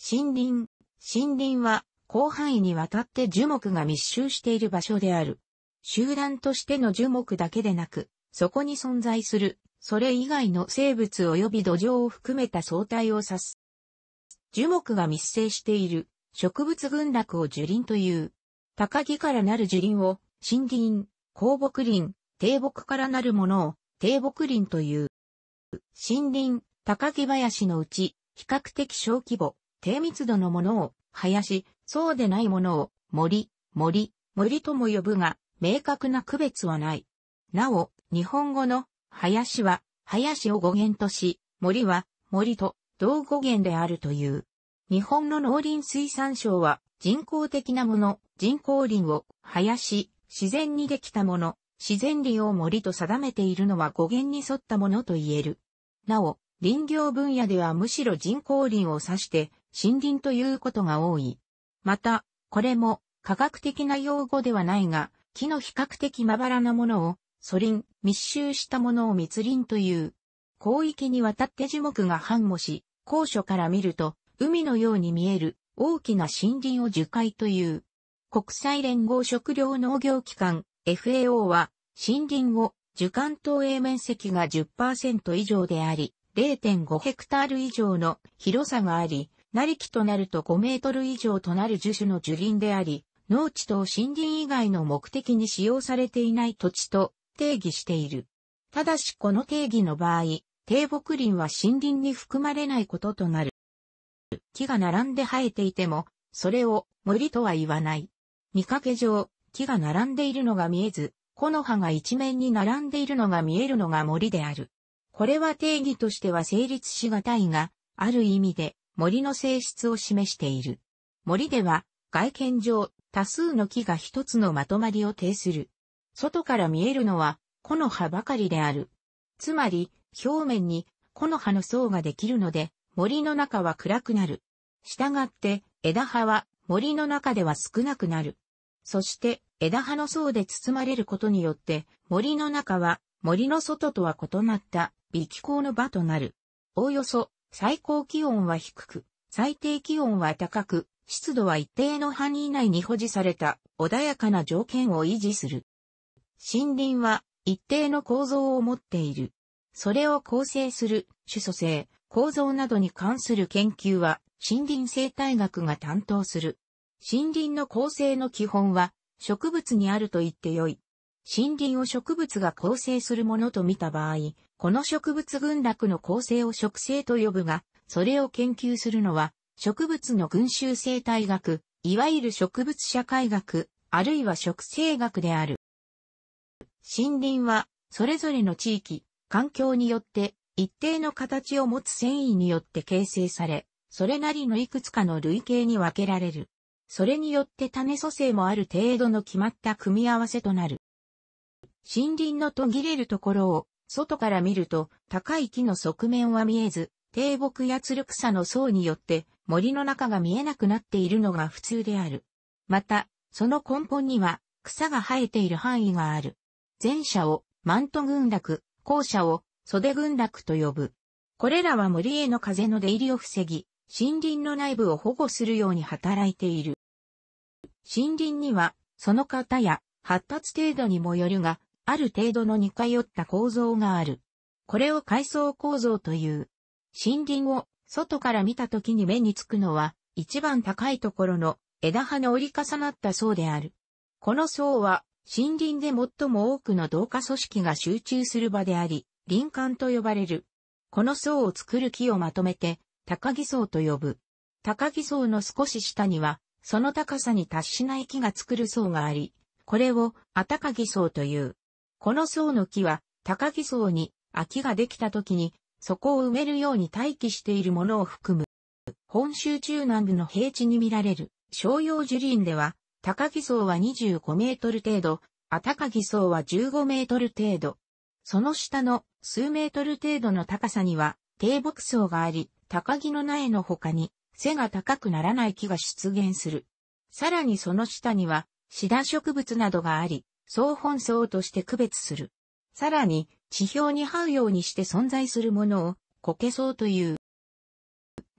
森林。森林は広範囲にわたって樹木が密集している場所である。集団としての樹木だけでなく、そこに存在する、それ以外の生物及び土壌を含めた相対を指す。樹木が密生している植物群落を樹林という。高木からなる樹林を森林、高木林、低木からなるものを低木林という。森林、高木林のうち比較的小規模、低密度のものを林、そうでないものを森、森、森とも呼ぶが、明確な区別はない。なお、日本語の林は林を語源とし、森は森と同語源であるという。日本の農林水産省は人工的なもの、人工林を林、自然にできたもの、自然林を森と定めているのは語源に沿ったものと言える。なお、林業分野ではむしろ人工林を指して森林ということが多い。また、これも科学的な用語ではないが、木の比較的まばらなものを、ソリン、密集したものを密林という。広域にわたって樹木が繁茂し、高所から見ると、海のように見える大きな森林を樹海という。国際連合食糧農業機関 FAO は森林を樹幹投影面積が10%以上であり、0.5ヘクタール以上の広さがあり、なりきとなると5メートル以上となる樹種の樹林であり、農地等森林以外の目的に使用されていない土地と定義している。ただしこの定義の場合、低木林は森林に含まれないこととなる。木が並んで生えていても、それを森とは言わない。見かけ上、木が並んでいるのが見えず、木の葉が一面に並んでいるのが見えるのが森である。これは定義としては成立しがたいが、ある意味で森の性質を示している。森では、外見上、多数の木が一つのまとまりを呈する。外から見えるのは、木の葉ばかりである。つまり、表面に木の葉の層ができるので、森の中は暗くなる。したがって、枝葉は森の中では少なくなる。そして、枝葉の層で包まれることによって、森の中は森の外とは異なった微気候の場となる。おおよそ最高気温は低く、最低気温は高く、湿度は一定の範囲内に保持された穏やかな条件を維持する。森林は一定の構造を持っている。それを構成する主素性、構造などに関する研究は森林生態学が担当する。森林の構成の基本は植物にあると言ってよい。森林を植物が構成するものと見た場合、この植物群落の構成を植生と呼ぶが、それを研究するのは、植物の群衆生態学、いわゆる植物社会学、あるいは植生学である。森林は、それぞれの地域、環境によって、一定の形を持つ繊維によって形成され、それなりのいくつかの類型に分けられる。それによって種組成もある程度の決まった組み合わせとなる。森林の途切れるところを、外から見ると、高い木の側面は見えず、低木やつる草の層によって森の中が見えなくなっているのが普通である。また、その根本には草が生えている範囲がある。前者をマント群落、後者を袖群落と呼ぶ。これらは森への風の出入りを防ぎ、森林の内部を保護するように働いている。森林には、その方や発達程度にもよるが、ある程度の似通った構造がある。これを階層構造という。森林を外から見た時に目につくのは、一番高いところの枝葉の折り重なった層である。この層は、森林で最も多くの同化組織が集中する場であり、林間と呼ばれる。この層を作る木をまとめて、高木層と呼ぶ。高木層の少し下には、その高さに達しない木が作る層があり、これを、あたかぎ層という。この層の木は、高木層に空きができた時に、そこを埋めるように待機しているものを含む。本州中南部の平地に見られる、商用樹林では、高木層は25メートル程度、あ高木層は15メートル程度。その下の数メートル程度の高さには、低木層があり、高木の苗の他に、背が高くならない木が出現する。さらにその下には、シダ植物などがあり、総本層として区別する。さらに、地表に這うようにして存在するものを、そ層という。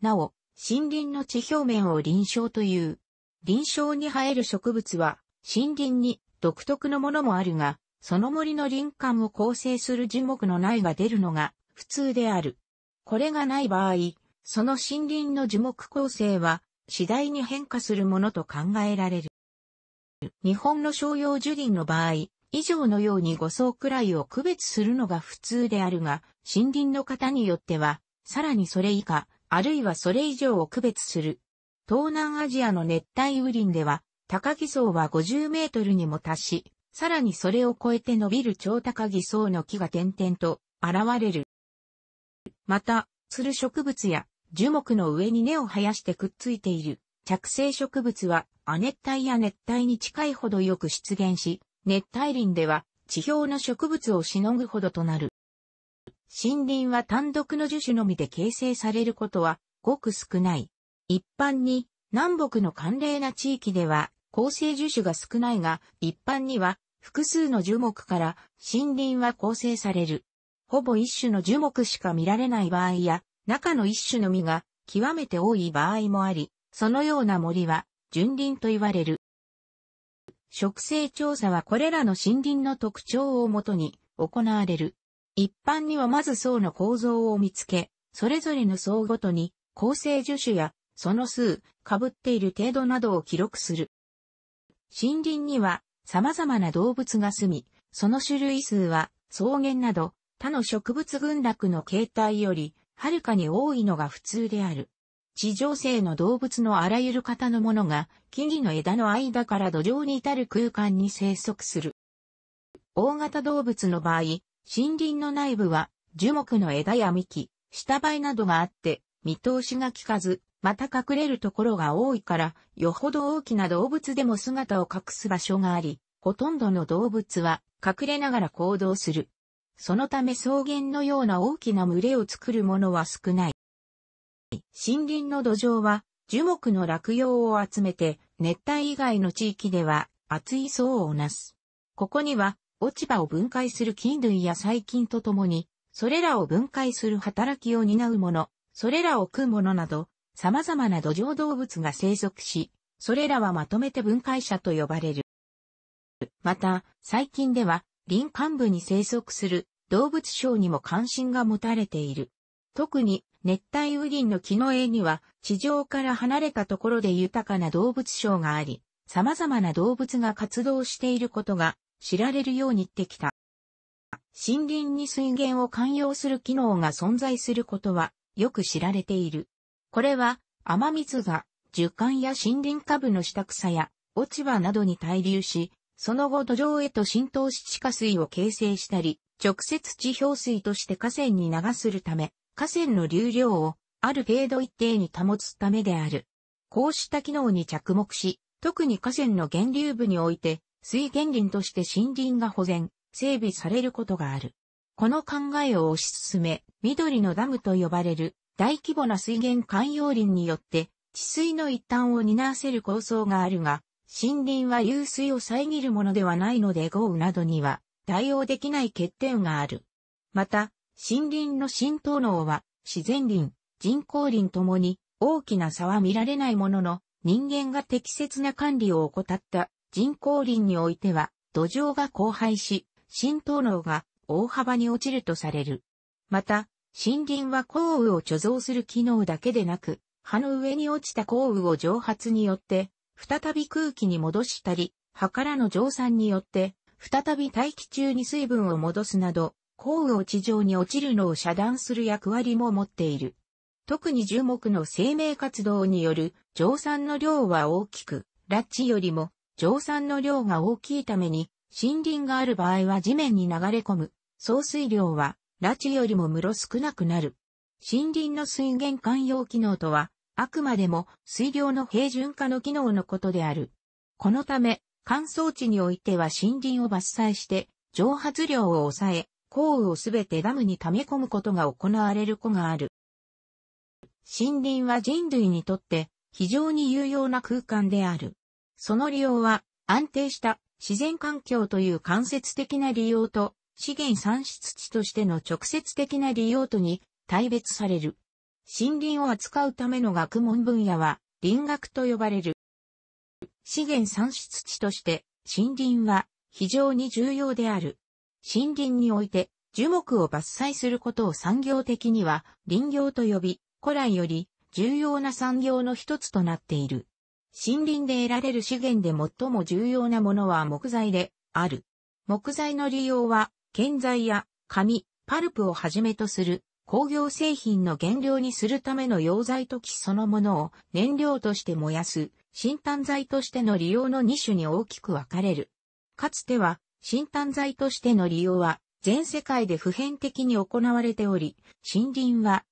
なお、森林の地表面を林床という。林床に生える植物は、森林に独特のものもあるが、その森の林間を構成する樹木の苗が出るのが普通である。これがない場合、その森林の樹木構成は次第に変化するものと考えられる。日本の商用樹林の場合、以上のように5層くらいを区別するのが普通であるが、森林の方によっては、さらにそれ以下、あるいはそれ以上を区別する。東南アジアの熱帯雨林では、高木層は50メートルにも達し、さらにそれを超えて伸びる超高木層の木が点々と現れる。また、つる植物や樹木の上に根を生やしてくっついている着生植物は亜熱帯や熱帯に近いほどよく出現し、熱帯林では地表の植物をしのぐほどとなる。森林は単独の樹種のみで形成されることはごく少ない。一般に南北の寒冷な地域では構成樹種が少ないが、一般には複数の樹木から森林は構成される。ほぼ一種の樹木しか見られない場合や、中の一種の実が極めて多い場合もあり、そのような森は純林と言われる。植生調査はこれらの森林の特徴をもとに行われる。一般にはまず層の構造を見つけ、それぞれの層ごとに構成樹種やその数、被っている程度などを記録する。森林には様々な動物が住み、その種類数は草原など他の植物群落の形態よりはるかに多いのが普通である。地上生の動物のあらゆる型のものが、木々の枝の間から土壌に至る空間に生息する。大型動物の場合、森林の内部は樹木の枝や幹、下灰などがあって、見通しが効かず、また隠れるところが多いから、よほど大きな動物でも姿を隠す場所があり、ほとんどの動物は隠れながら行動する。そのため草原のような大きな群れを作るものは少ない。森林の土壌は樹木の落葉を集めて熱帯以外の地域では厚い層をなす。ここには落ち葉を分解する菌類や細菌とともに、それらを分解する働きを担うもの、それらを食うものなど、様々な土壌動物が生息し、それらはまとめて分解者と呼ばれる。また、最近では、林間部に生息する動物症にも関心が持たれている。特に熱帯雨林の木の絵には地上から離れたところで豊かな動物賞があり、様々な動物が活動していることが知られるようにってきた。森林に水源を寛容する機能が存在することはよく知られている。これは雨水が樹幹や森林下部の下草や落ち葉などに滞留し、その後土壌へと浸透し地下水を形成したり、直接地表水として河川に流するため、河川の流量をある程度一定に保つためである。こうした機能に着目し、特に河川の源流部において、水源林として森林が保全、整備されることがある。この考えを推し進め、緑のダムと呼ばれる大規模な水源寛容林によって、治水の一端を担わせる構想があるが、森林は流水を遮るものではないので豪雨などには対応できない欠点がある。また、森林の浸透能は、自然林、人工林ともに、大きな差は見られないものの、人間が適切な管理を怠った人工林においては、土壌が荒廃し、浸透能が大幅に落ちるとされる。また、森林は降雨を貯蔵する機能だけでなく、葉の上に落ちた降雨を蒸発によって、再び空気に戻したり、葉からの蒸散によって、再び大気中に水分を戻すなど、降雨を地上に落ちるのを遮断する役割も持っている。特に樹木の生命活動による蒸散の量は大きく、ラッチよりも蒸散の量が大きいために、森林がある場合は地面に流れ込む、総水量はラチよりも室少なくなる。森林の水源寛容機能とは、あくまでも水量の平準化の機能のことである。このため、乾燥地においては森林を伐採して、蒸発量を抑え、降雨をすべてダムに溜め込むことが行われる子がある。森林は人類にとって非常に有用な空間である。その利用は安定した自然環境という間接的な利用と資源産出地としての直接的な利用とに大別される。森林を扱うための学問分野は林学と呼ばれる。資源産出地として森林は非常に重要である。森林において樹木を伐採することを産業的には林業と呼び、古来より重要な産業の一つとなっている。森林で得られる資源で最も重要なものは木材である。木材の利用は、建材や紙、パルプをはじめとする工業製品の原料にするための溶剤と木そのものを燃料として燃やす、新炭材としての利用の2種に大きく分かれる。かつては新炭材としての利用は全世界で普遍的に行われており、森林は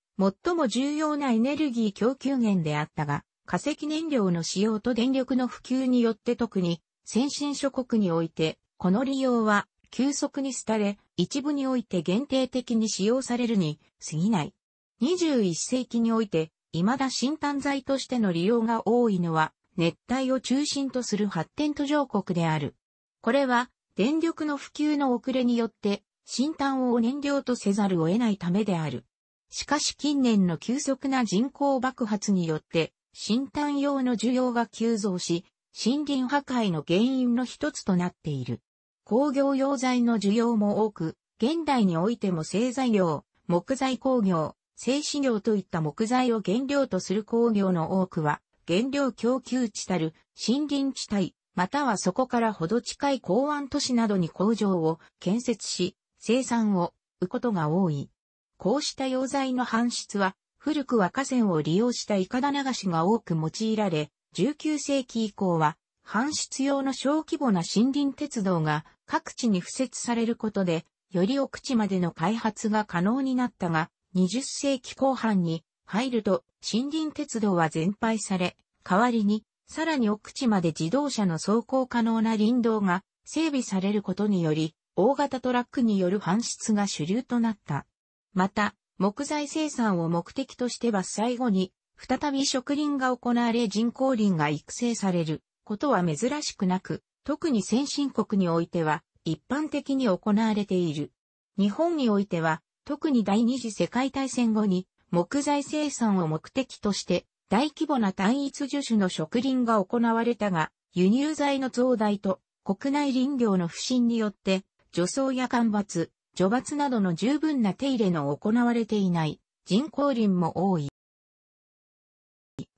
最も重要なエネルギー供給源であったが、化石燃料の使用と電力の普及によって特に先進諸国において、この利用は急速に廃れ、一部において限定的に使用されるに過ぎない。21世紀において、未だ新炭材としての利用が多いのは、熱帯を中心とする発展途上国である。これは、電力の普及の遅れによって、新炭を燃料とせざるを得ないためである。しかし近年の急速な人口爆発によって、新炭用の需要が急増し、森林破壊の原因の一つとなっている。工業用材の需要も多く、現代においても製材業、木材工業、製紙業といった木材を原料とする工業の多くは、原料供給地たる森林地帯、またはそこからほど近い港湾都市などに工場を建設し、生産をうことが多い。こうした溶剤の搬出は、古くは河川を利用したイカダ流しが多く用いられ、19世紀以降は、搬出用の小規模な森林鉄道が各地に付設されることで、より奥地までの開発が可能になったが、20世紀後半に入ると森林鉄道は全廃され、代わりにさらに奥地まで自動車の走行可能な林道が整備されることにより、大型トラックによる搬出が主流となった。また、木材生産を目的として伐採後に、再び植林が行われ人工林が育成されることは珍しくなく、特に先進国においては一般的に行われている。日本においては、特に第二次世界大戦後に木材生産を目的として大規模な単一樹種の植林が行われたが、輸入材の増大と国内林業の不振によって、除草や干ばつ、除伐などの十分な手入れの行われていない人工林も多い。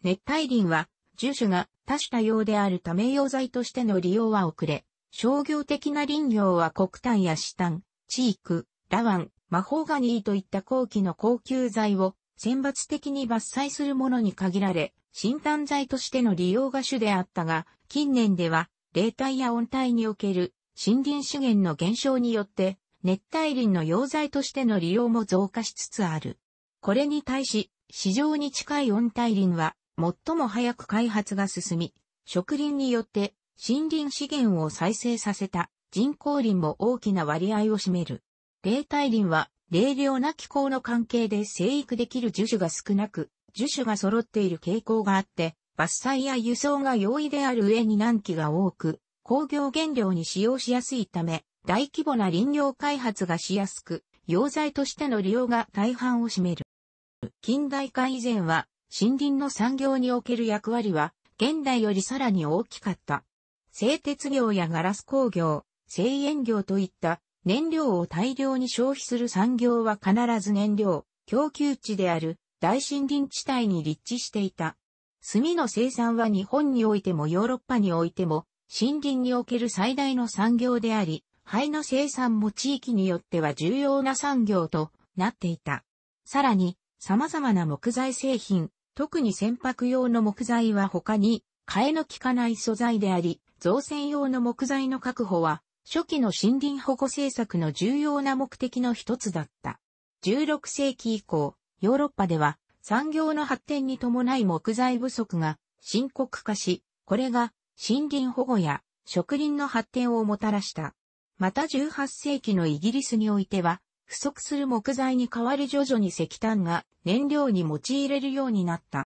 熱帯林は、樹種が多種多様であるため用材としての利用は遅れ、商業的な林業は黒炭や紫炭、チーク、ラワン、魔法ガニーといった後期の高級材を選抜的に伐採するものに限られ、新炭材としての利用が主であったが、近年では、冷帯や温帯における森林資源の減少によって、熱帯林の溶剤としての利用も増加しつつある。これに対し、市場に近い温帯林は、最も早く開発が進み、植林によって森林資源を再生させた人工林も大きな割合を占める。冷帯林は冷涼な気候の関係で生育できる樹種が少なく、樹種が揃っている傾向があって、伐採や輸送が容易である上に難期が多く、工業原料に使用しやすいため、大規模な林業開発がしやすく、溶剤としての利用が大半を占める。近代化以前は、森林の産業における役割は、現代よりさらに大きかった。製鉄業やガラス工業、製塩業といった燃料を大量に消費する産業は必ず燃料、供給地である大森林地帯に立地していた。炭の生産は日本においてもヨーロッパにおいても森林における最大の産業であり、灰の生産も地域によっては重要な産業となっていた。さらに、様々な木材製品、特に船舶用の木材は他に、替えの効かない素材であり、造船用の木材の確保は初期の森林保護政策の重要な目的の一つだった。16世紀以降、ヨーロッパでは産業の発展に伴い木材不足が深刻化し、これが森林保護や植林の発展をもたらした。また18世紀のイギリスにおいては、不足する木材に代わり徐々に石炭が燃料に用いれるようになった。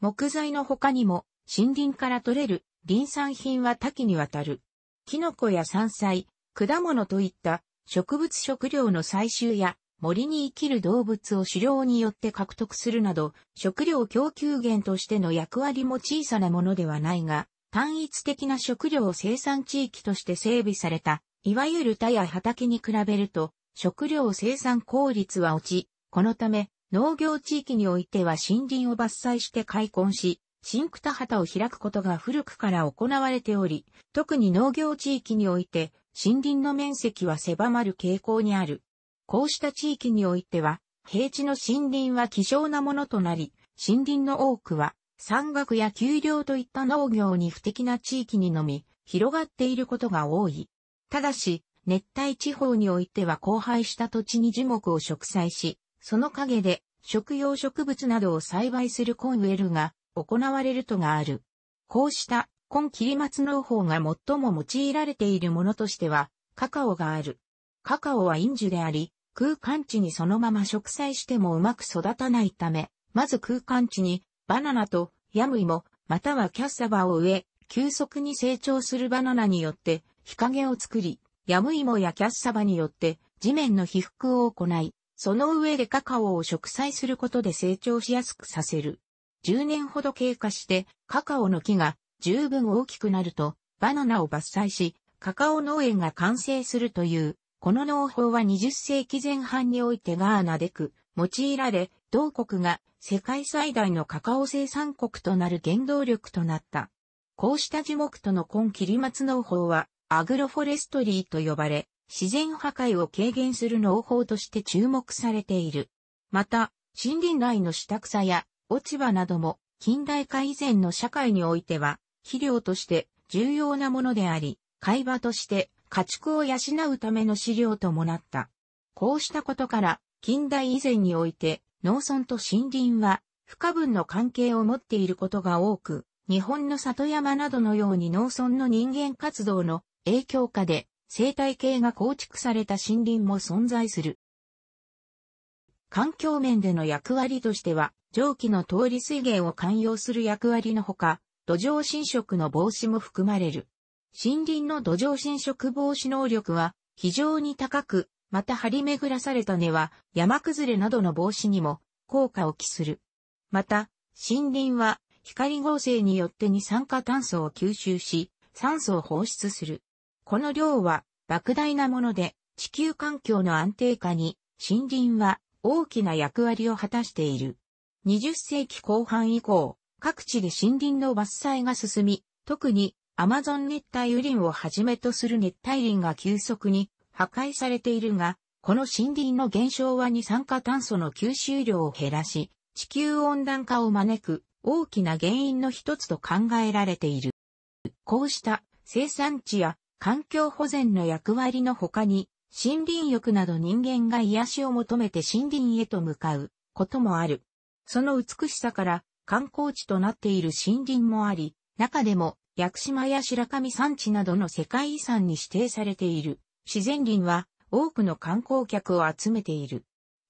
木材の他にも森林から取れる林産品は多岐にわたる。キノコや山菜、果物といった植物食料の採集や森に生きる動物を狩猟によって獲得するなど、食料供給源としての役割も小さなものではないが、単一的な食料生産地域として整備された、いわゆる田や畑に比べると、食料生産効率は落ち、このため、農業地域においては森林を伐採して開墾し、新田畑を開くことが古くから行われており、特に農業地域において森林の面積は狭まる傾向にある。こうした地域においては、平地の森林は希少なものとなり、森林の多くは山岳や丘陵といった農業に不適な地域にのみ広がっていることが多い。ただし、熱帯地方においては荒廃した土地に樹木を植栽し、その陰で食用植物などを栽培するコンウェルが行われるとがある。こうした今切松農法が最も用いられているものとしては、カカオがある。カカオはジュであり、空間地にそのまま植栽してもうまく育たないため、まず空間地にバナナとヤムイモ、またはキャッサバを植え、急速に成長するバナナによって日陰を作り、ヤムイモやキャッサバによって地面の被覆を行い、その上でカカオを植栽することで成長しやすくさせる。10年ほど経過してカカオの木が十分大きくなるとバナナを伐採し、カカオ農園が完成するという、この農法は20世紀前半においてガーナでく用いられ、同国が世界最大のカカオ生産国となる原動力となった。こうした樹木との根切り松農法はアグロフォレストリーと呼ばれ、自然破壊を軽減する農法として注目されている。また、森林内の下草や落ち葉なども近代化以前の社会においては肥料として重要なものであり、会話として家畜を養うための資料ともなった。こうしたことから、近代以前において農村と森林は不可分の関係を持っていることが多く、日本の里山などのように農村の人間活動の影響下で生態系が構築された森林も存在する。環境面での役割としては、蒸気の通り水源を寛容する役割のほか、土壌侵食の防止も含まれる。森林の土壌侵食防止能力は非常に高く、また張り巡らされた根は山崩れなどの防止にも効果を期する。また、森林は光合成によって二酸化炭素を吸収し、酸素を放出する。この量は莫大なもので地球環境の安定化に森林は大きな役割を果たしている。20世紀後半以降、各地で森林の伐採が進み、特にアマゾン熱帯雨林をはじめとする熱帯林が急速に破壊されているが、この森林の減少は二酸化炭素の吸収量を減らし、地球温暖化を招く大きな原因の一つと考えられている。こうした生産地や環境保全の役割の他に、森林浴など人間が癒しを求めて森林へと向かうこともある。その美しさから観光地となっている森林もあり、中でも屋久島や白神山地などの世界遺産に指定されている自然林は多くの観光客を集めている。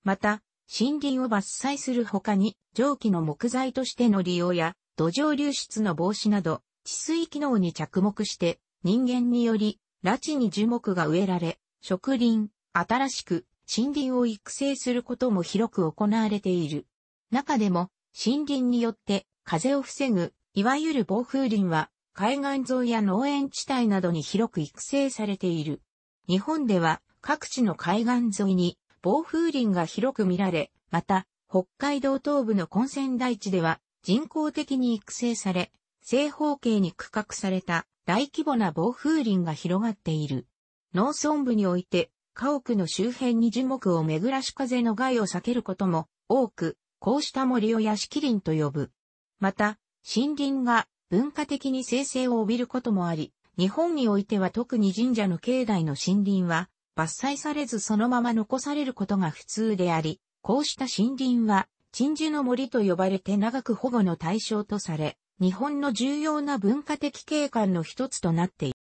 また、森林を伐採する他に蒸気の木材としての利用や土壌流出の防止など治水機能に着目して人間により拉致に樹木が植えられ植林、新しく森林を育成することも広く行われている。中でも森林によって風を防ぐ、いわゆる暴風林は海岸沿いや農園地帯などに広く育成されている。日本では各地の海岸沿いに暴風林が広く見られ、また北海道東部の根泉台地では人工的に育成され、正方形に区画された大規模な暴風林が広がっている。農村部において、家屋の周辺に樹木を巡らし風の害を避けることも多く、こうした森を屋敷林と呼ぶ。また、森林が文化的に生成を帯びることもあり、日本においては特に神社の境内の森林は伐採されずそのまま残されることが普通であり、こうした森林は鎮守の森と呼ばれて長く保護の対象とされ、日本の重要な文化的景観の一つとなっている。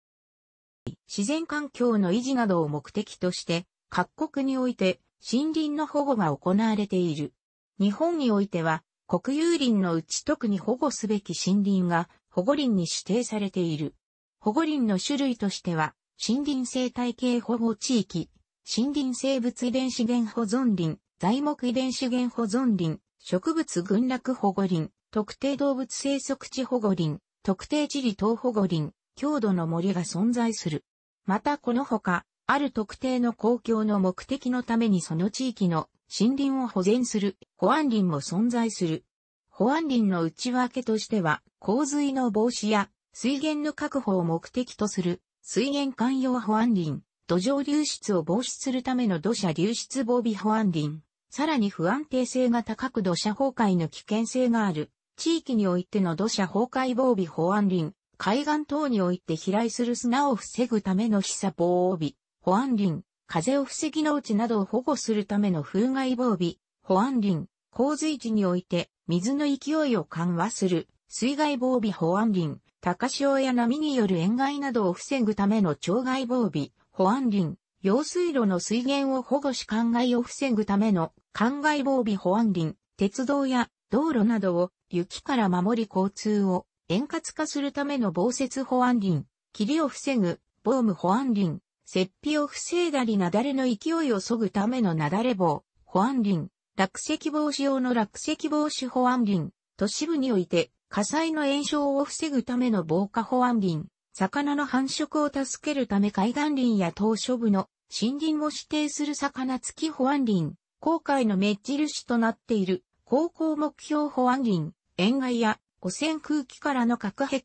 自然環境の維持などを目的として、各国において森林の保護が行われている。日本においては、国有林のうち特に保護すべき森林が保護林に指定されている。保護林の種類としては、森林生態系保護地域、森林生物遺伝資源保存林、材木遺伝資源保存林、植物群落保護林、特定動物生息地保護林、特定地理等保護林、強度の森が存在する。またこのほか、ある特定の公共の目的のためにその地域の森林を保全する保安林も存在する。保安林の内訳としては、洪水の防止や水源の確保を目的とする水源寛容保安林、土壌流出を防止するための土砂流出防備保安林、さらに不安定性が高く土砂崩壊の危険性がある地域においての土砂崩壊防備保安林、海岸等において飛来する砂を防ぐための飛砂防備、保安林、風を防ぎ農地などを保護するための風害防備、保安林、洪水地において水の勢いを緩和する、水害防備保安林、高潮や波による塩害などを防ぐための町害防備、保安林、用水路の水源を保護し灌漑を防ぐための灌漑防備保安林、鉄道や道路などを雪から守り交通を円滑化するための防雪保安林、霧を防ぐ、ボーム保安林、雪肥を防いだり雪崩の勢いを削ぐための雪崩棒、保安林、落石防止用の落石防止保安林、都市部において火災の炎症を防ぐための防火保安林、魚の繁殖を助けるため海岸林や島嶼部の森林を指定する魚付き保安林、航海の目印となっている航行目標保安林、沿岸や汚染空気からの隔壁、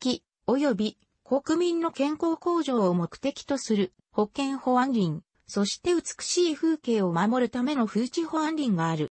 及び国民の健康向上を目的とする保健保安林、そして美しい風景を守るための風地保安林がある。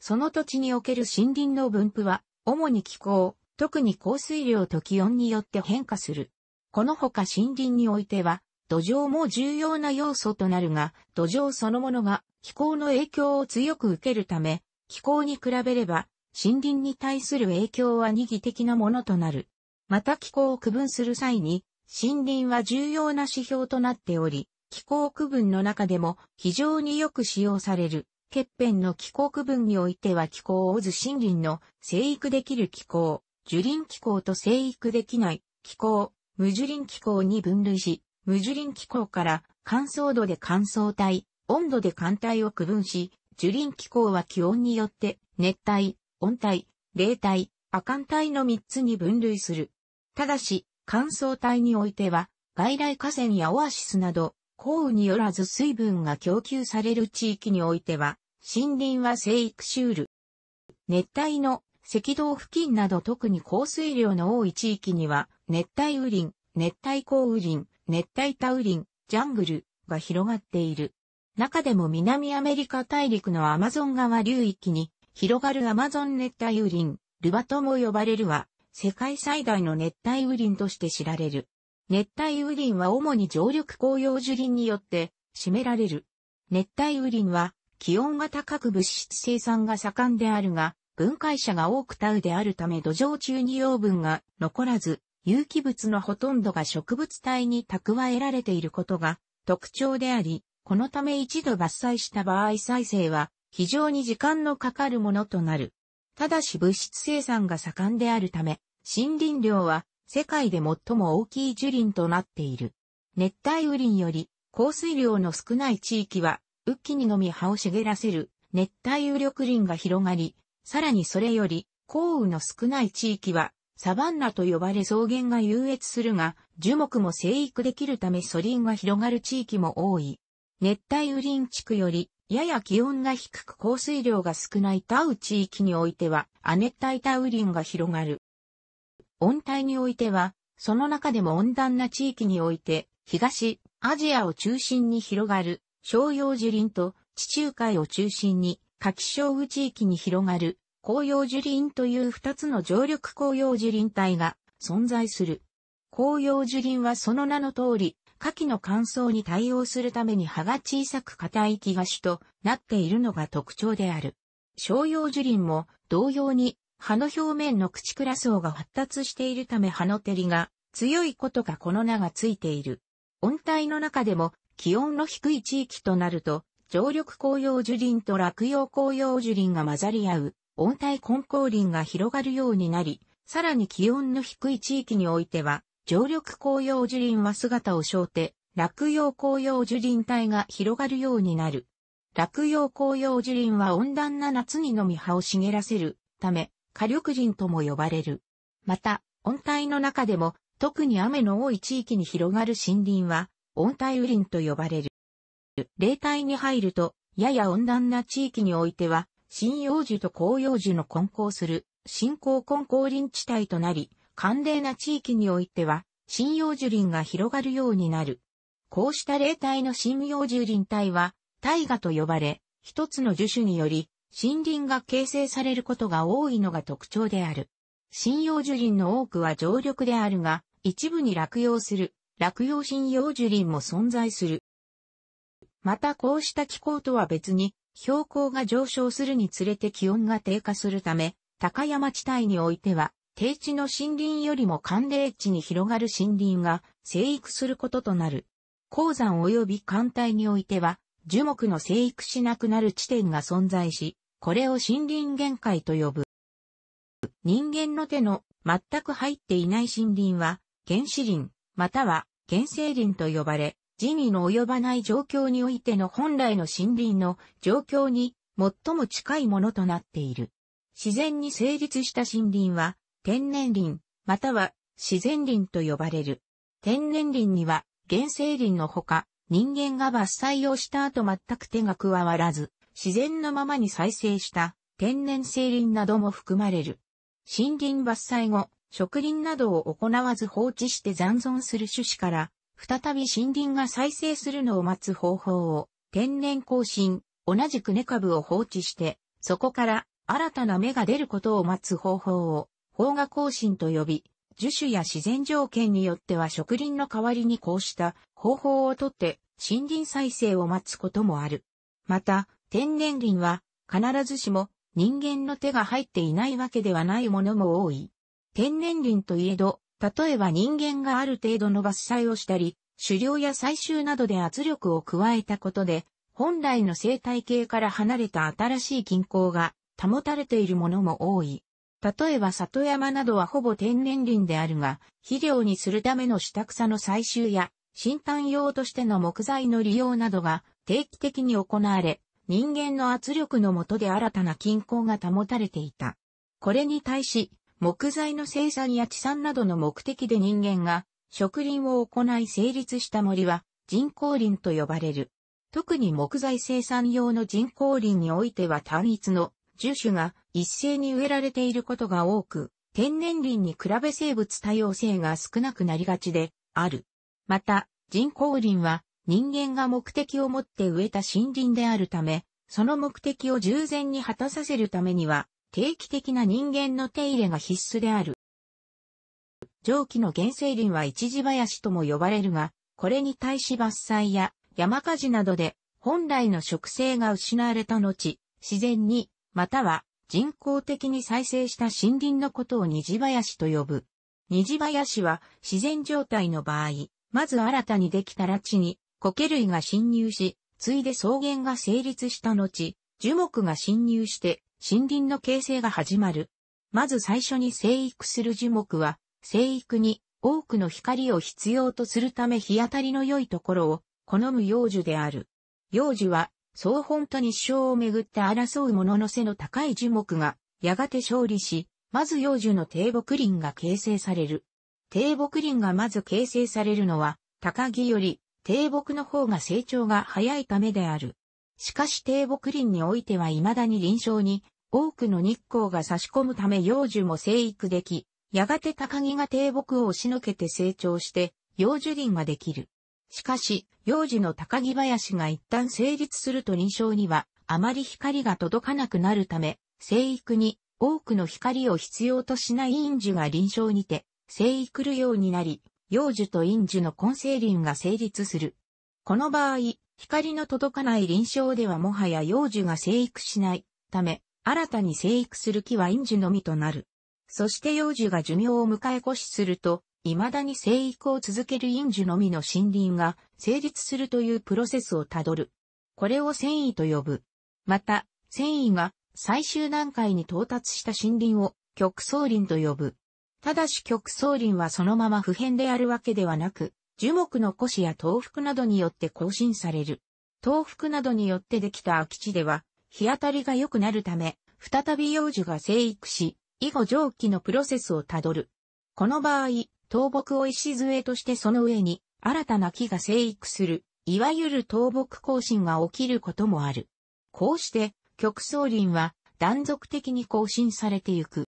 その土地における森林の分布は、主に気候、特に降水量と気温によって変化する。このほか森林においては、土壌も重要な要素となるが、土壌そのものが気候の影響を強く受けるため、気候に比べれば森林に対する影響は二義的なものとなる。また気候を区分する際に、森林は重要な指標となっており、気候区分の中でも非常によく使用される。欠片の気候区分においては気候をず森林の生育できる気候、樹林気候と生育できない気候、無樹林気候に分類し、無樹林気候から乾燥度で乾燥帯、温度で寒帯を区分し、樹林気候は気温によって熱帯、温帯、冷帯、亜寒帯の3つに分類する。ただし、乾燥帯においては、外来河川やオアシスなど、降雨によらず水分が供給される地域においては、森林は生育シュール。熱帯の赤道付近など特に降水量の多い地域には、熱帯雨林、熱帯降雨林、熱帯多雨林、ジャングルが広がっている。中でも南アメリカ大陸のアマゾン川流域に広がるアマゾン熱帯雨林、ルバとも呼ばれるは、世界最大の熱帯雨林として知られる。熱帯雨林は主に常緑紅葉樹林によって占められる。熱帯雨林は気温が高く物質生産が盛んであるが、分解者が多くタウであるため土壌中に養分が残らず、有機物のほとんどが植物体に蓄えられていることが特徴であり、このため一度伐採した場合再生は非常に時間のかかるものとなる。ただし物質生産が盛んであるため、森林量は世界で最も大きい樹林となっている。熱帯雨林より降水量の少ない地域は、雨季にのみ葉を茂らせる熱帯雨緑林が広がり、さらにそれより降雨の少ない地域は、サバンナと呼ばれ草原が優越するが、樹木も生育できるためソ林が広がる地域も多い。熱帯雨林地区より、やや気温が低く降水量が少ないタウ地域においては、亜熱帯タウ林が広がる。温帯においては、その中でも温暖な地域において、東、アジアを中心に広がる、商用樹林と、地中海を中心に、夏季小雨地域に広がる、紅葉樹林という二つの常緑紅葉樹林帯が存在する。紅葉樹林はその名の通り、下記の乾燥に対応するために葉が小さく硬い木が主となっているのが特徴である。商用樹林も同様に葉の表面の口倉層が発達しているため葉の照りが強いことかこの名がついている。温帯の中でも気温の低い地域となると、常緑紅葉樹林と落葉紅葉樹林が混ざり合う温帯混交林が広がるようになり、さらに気温の低い地域においては、常緑紅葉樹林は姿を生て、落葉紅葉樹林帯が広がるようになる。落葉紅葉樹林は温暖な夏にのみ葉を茂らせるため、火力林とも呼ばれる。また、温帯の中でも、特に雨の多い地域に広がる森林は、温帯雨林と呼ばれる。冷帯に入ると、やや温暖な地域においては、針葉樹と紅葉樹の混交する、新興混交林地帯となり、寒冷な地域においては、針葉樹林が広がるようになる。こうした霊体の針葉樹林帯は、大河と呼ばれ、一つの樹種により、森林が形成されることが多いのが特徴である。針葉樹林の多くは常緑であるが、一部に落葉する、落葉針葉樹林も存在する。またこうした気候とは別に、標高が上昇するにつれて気温が低下するため、高山地帯においては、低地の森林よりも寒冷地に広がる森林が生育することとなる。鉱山及び艦隊においては、樹木の生育しなくなる地点が存在し、これを森林限界と呼ぶ。人間の手の全く入っていない森林は、原始林、または原生林と呼ばれ、地味の及ばない状況においての本来の森林の状況に最も近いものとなっている。自然に成立した森林は、天然林、または自然林と呼ばれる。天然林には原生林のほか、人間が伐採をした後全く手が加わらず、自然のままに再生した天然生林なども含まれる。森林伐採後、植林などを行わず放置して残存する種子から、再び森林が再生するのを待つ方法を、天然更新、同じく根株を放置して、そこから新たな芽が出ることを待つ方法を、法が更新と呼び、樹種や自然条件によっては植林の代わりにこうした方法をとって森林再生を待つこともある。また、天然林は必ずしも人間の手が入っていないわけではないものも多い。天然林といえど、例えば人間がある程度の伐採をしたり、狩猟や採集などで圧力を加えたことで、本来の生態系から離れた新しい均衡が保たれているものも多い。例えば里山などはほぼ天然林であるが、肥料にするための下草の採集や、新炭用としての木材の利用などが定期的に行われ、人間の圧力のもとで新たな均衡が保たれていた。これに対し、木材の生産や地産などの目的で人間が植林を行い成立した森は人工林と呼ばれる。特に木材生産用の人工林においては単一の樹種が一斉に植えられていることが多く、天然林に比べ生物多様性が少なくなりがちである。また、人工林は人間が目的を持って植えた森林であるため、その目的を従前に果たさせるためには、定期的な人間の手入れが必須である。上記の原生林は一時林とも呼ばれるが、これに対し伐採や山火事などで本来の植生が失われた後、自然にまたは人工的に再生した森林のことを二次林と呼ぶ。二次林は自然状態の場合、まず新たにできたら地に苔類が侵入し、ついで草原が成立した後、樹木が侵入して森林の形成が始まる。まず最初に生育する樹木は、生育に多くの光を必要とするため日当たりの良いところを好む幼樹である。幼樹は総本と日照をめぐって争う者の背の高い樹木が、やがて勝利し、まず幼樹の低木林が形成される。低木林がまず形成されるのは、高木より低木の方が成長が早いためである。しかし低木林においては未だに臨床に多くの日光が差し込むため幼樹も生育でき、やがて高木が低木を押しのけて成長して、幼樹林ができる。しかし、幼児の高木林が一旦成立すると認証には、あまり光が届かなくなるため、生育に多くの光を必要としない陰樹が臨床にて、生育るようになり、幼樹と陰樹の根成林が成立する。この場合、光の届かない臨床ではもはや幼樹が生育しないため、新たに生育する木は陰樹のみとなる。そして幼樹が寿命を迎え越しすると、未だに生育を続ける陰樹のみの森林が成立するというプロセスをたどる。これを繊維と呼ぶ。また、繊維が最終段階に到達した森林を極層林と呼ぶ。ただし極層林はそのまま普遍であるわけではなく、樹木の古紙や豆腐などによって更新される。豆腐などによってできた空き地では、日当たりが良くなるため、再び幼樹が生育し、以後蒸気のプロセスをたどる。この場合、倒木を礎としてその上に新たな木が生育する、いわゆる倒木更新が起きることもある。こうして、極層林は断続的に更新されてゆく。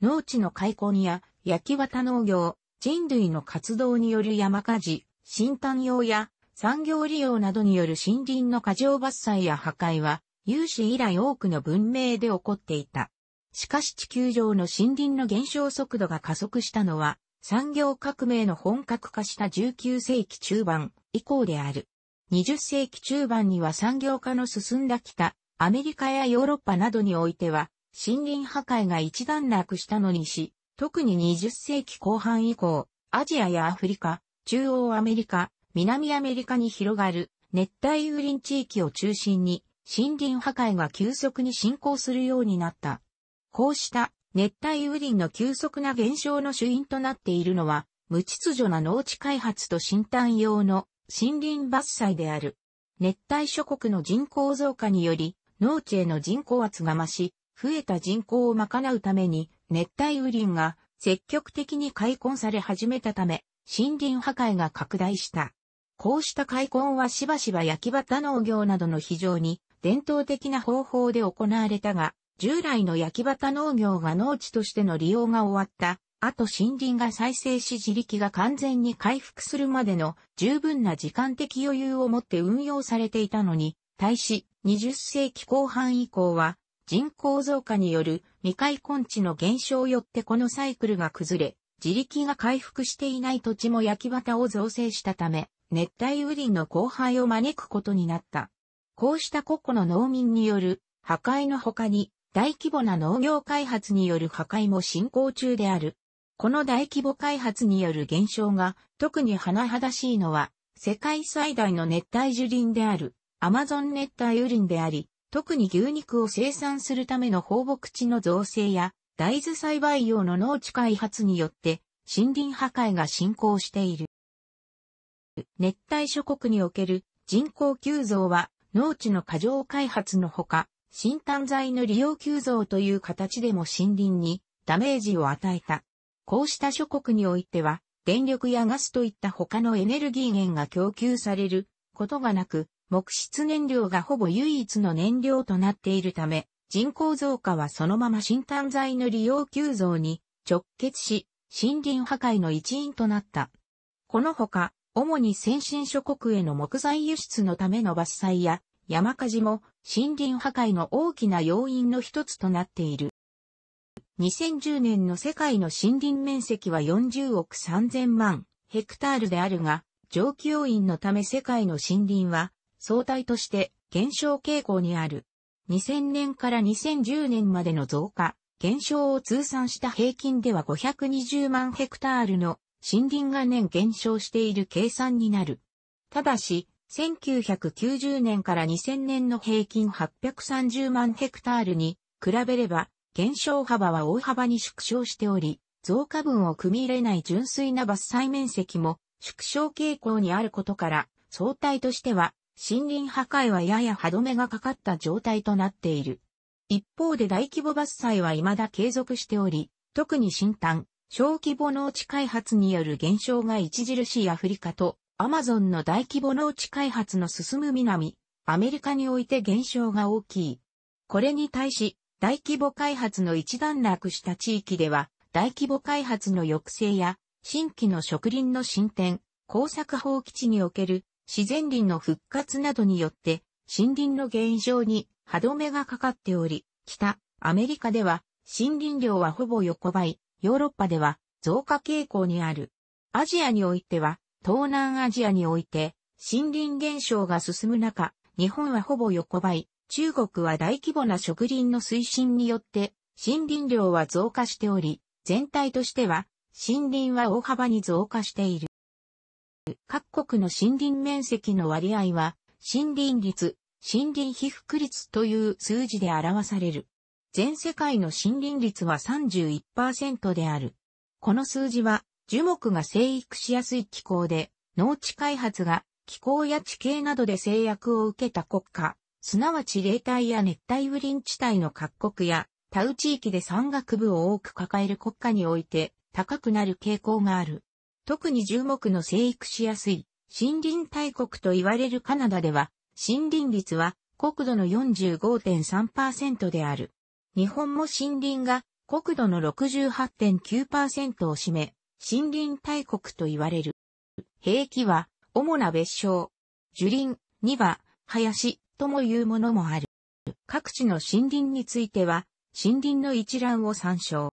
農地の開墾や焼き綿農業、人類の活動による山火事、新炭用や産業利用などによる森林の過剰伐採や破壊は、有史以来多くの文明で起こっていた。しかし地球上の森林の減少速度が加速したのは、産業革命の本格化した19世紀中盤以降である。20世紀中盤には産業化の進んだ北、アメリカやヨーロッパなどにおいては、森林破壊が一段落したのにし、特に20世紀後半以降、アジアやアフリカ、中央アメリカ、南アメリカに広がる熱帯雨林地域を中心に森林破壊が急速に進行するようになった。こうした熱帯雨林の急速な減少の主因となっているのは、無秩序な農地開発と新炭用の森林伐採である。熱帯諸国の人口増加により、農地への人口圧が増し、増えた人口を賄うために、熱帯雨林が積極的に開墾され始めたため、森林破壊が拡大した。こうした開墾はしばしば焼き畑農業などの非常に伝統的な方法で行われたが、従来の焼き畑農業が農地としての利用が終わった、後森林が再生し自力が完全に回復するまでの十分な時間的余裕を持って運用されていたのに、対し20世紀後半以降は人口増加による未開根地の減少よってこのサイクルが崩れ、自力が回復していない土地も焼き畑を造成したため、熱帯雨林の荒廃を招くことになった。こうした個々の農民による破壊の他に、大規模な農業開発による破壊も進行中である。この大規模開発による減少が特に甚だしいのは世界最大の熱帯樹林であるアマゾン熱帯雨林であり、特に牛肉を生産するための放牧地の造成や大豆栽培用の農地開発によって森林破壊が進行している。熱帯諸国における人口急増は農地の過剰開発のほか新炭材の利用急増という形でも森林にダメージを与えた。こうした諸国においては、電力やガスといった他のエネルギー源が供給されることがなく、木質燃料がほぼ唯一の燃料となっているため、人口増加はそのまま新炭材の利用急増に直結し、森林破壊の一因となった。このほか、主に先進諸国への木材輸出のための伐採や山火事も森林破壊の大きな要因の一つとなっている。2010年の世界の森林面積は40億3000万ヘクタールであるが、上気要因のため世界の森林は相対として減少傾向にある。2000年から2010年までの増加、減少を通算した平均では520万ヘクタールの森林が年減少している計算になる。ただし、1990年から2000年の平均830万ヘクタールに比べれば減少幅は大幅に縮小しており、増加分を組み入れない純粋な伐採面積も縮小傾向にあることから、相対としては森林破壊はやや歯止めがかかった状態となっている。一方で大規模伐採は未だ継続しており、特に新炭、小規模農地開発による減少が著しいアフリカとアマゾンの大規模農地開発の進む南、アメリカにおいて減少が大きい。これに対し、大規模開発の一段落した地域では、大規模開発の抑制や、新規の植林の進展、工作放棄地における自然林の復活などによって、森林の減少に歯止めがかかっており、北アメリカでは森林量はほぼ横ばい、ヨーロッパでは増加傾向にある。アジアにおいては東南アジアにおいて森林減少が進む中、日本はほぼ横ばい、中国は大規模な植林の推進によって森林量は増加しており、全体としては森林は大幅に増加している。各国の森林面積の割合は森林率、森林被覆率という数字で表される。全世界の森林率は31%である。この数字は樹木が生育しやすい気候で、農地開発が気候や地形などで制約を受けた国家、すなわち冷帯や熱帯雨林地帯の各国や、他ウ地域で山岳部を多く抱える国家において高くなる傾向がある。特に樹木の生育しやすい森林大国と言われるカナダでは、森林率は国土の45.3%である。日本も森林が国土の68.9%を占め、森林大国と言われる。兵器は、主な別称、樹林、には林、ともいうものもある。各地の森林については、森林の一覧を参照。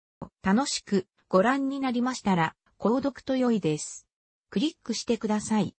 楽しくご覧になりましたら、購読と良いです。クリックしてください。